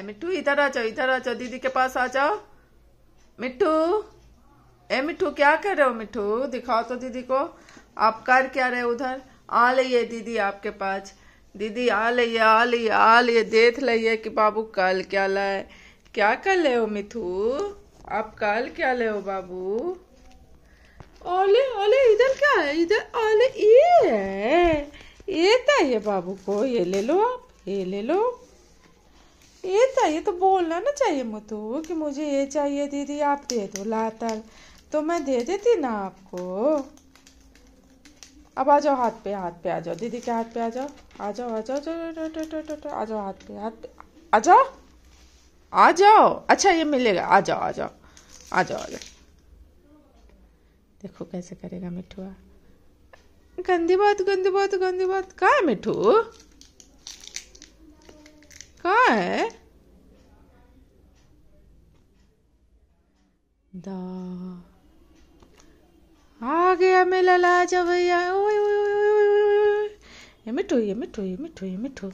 ए मिट्टू इधर आ जाओ इधर आ जाओ दीदी के पास आ जाओ मिट्टू ए मिट्टू क्या कर रहे हो मिट्टू दिखाओ तो दीदी को आप कर क्या रहे उधर आ लिए दीदी आपके पास दीदी आ लिए आ लिए आ लिए देख लिए कि बाबू कल क्या लाए क्या कर ले हो मिथु आप कल क्या ले हो बाबू ओले ओले इधर क्या है इधर ओले ये है ये तो है बाबू को ये ले लो आप ये ले लो ये चाहिए तो, तो बोलना ना चाहिए मुतु तो, कि मुझे ये चाहिए दीदी आप दे दो लातर तो मैं दे देती ना आपको अब आ जाओ हाथ पे हाथ पे आ जाओ दीदी के हाथ पे आ जाओ आ जाओ आ जाओ आ जाओ हाथ पे हाथ पे आ जाओ आ जाओ अच्छा ये मिलेगा आ जाओ आ जाओ आ जाओ आ जाओ देखो कैसे करेगा मिठुआ गंदी बात गंदी बात गंदी बात कहाँ है मिठू कहाँ है da. Hágame la la, ya veía. Uy, uy, uy, uy, uy. Emito, emito, emito, emito.